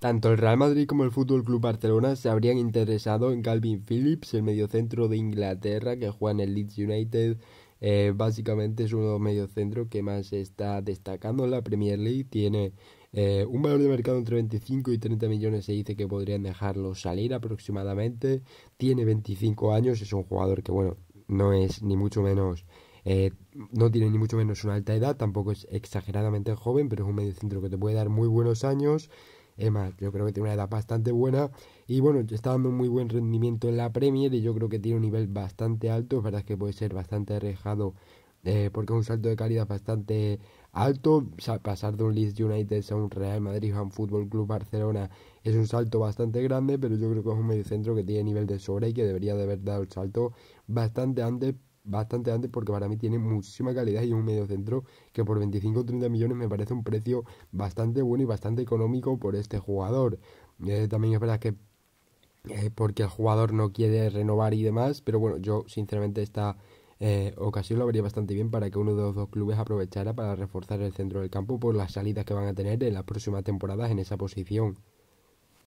Tanto el Real Madrid como el Fútbol Club Barcelona se habrían interesado en Calvin Phillips, el mediocentro de Inglaterra que juega en el Leeds United. Eh, básicamente es uno de los mediocentros que más está destacando en la Premier League. Tiene eh, un valor de mercado entre 25 y 30 millones. Se dice que podrían dejarlo salir aproximadamente. Tiene 25 años. Es un jugador que, bueno, no es ni mucho menos. Eh, no tiene ni mucho menos una alta edad, tampoco es exageradamente joven, pero es un mediocentro que te puede dar muy buenos años. Emma, yo creo que tiene una edad bastante buena y bueno, está dando muy buen rendimiento en la Premier y yo creo que tiene un nivel bastante alto, es verdad que puede ser bastante arrejado eh, porque es un salto de calidad bastante alto, pasar de un Leeds United a un Real Madrid a un Fútbol Club Barcelona es un salto bastante grande, pero yo creo que es un mediocentro que tiene nivel de sobra y que debería de haber dado el salto bastante antes bastante antes porque para mí tiene muchísima calidad y un medio centro que por 25 o 30 millones me parece un precio bastante bueno y bastante económico por este jugador. Eh, también es verdad que es eh, porque el jugador no quiere renovar y demás, pero bueno, yo sinceramente esta eh, ocasión lo vería bastante bien para que uno de los dos clubes aprovechara para reforzar el centro del campo por las salidas que van a tener en las próximas temporadas en esa posición.